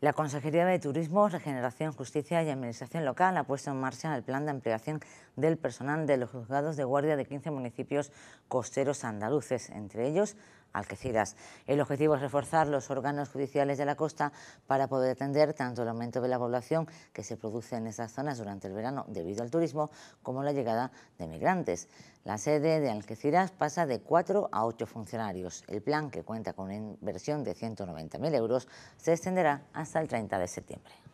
La Consejería de Turismo, Regeneración, Justicia y Administración Local ha puesto en marcha el plan de ampliación del personal de los juzgados de guardia de 15 municipios costeros andaluces, entre ellos Algeciras. El objetivo es reforzar los órganos judiciales de la costa para poder atender tanto el aumento de la población que se produce en esas zonas durante el verano debido al turismo como la llegada de migrantes. La sede de Algeciras pasa de 4 a 8 funcionarios. El plan, que cuenta con una inversión de 190.000 euros, se extenderá hasta el 30 de septiembre.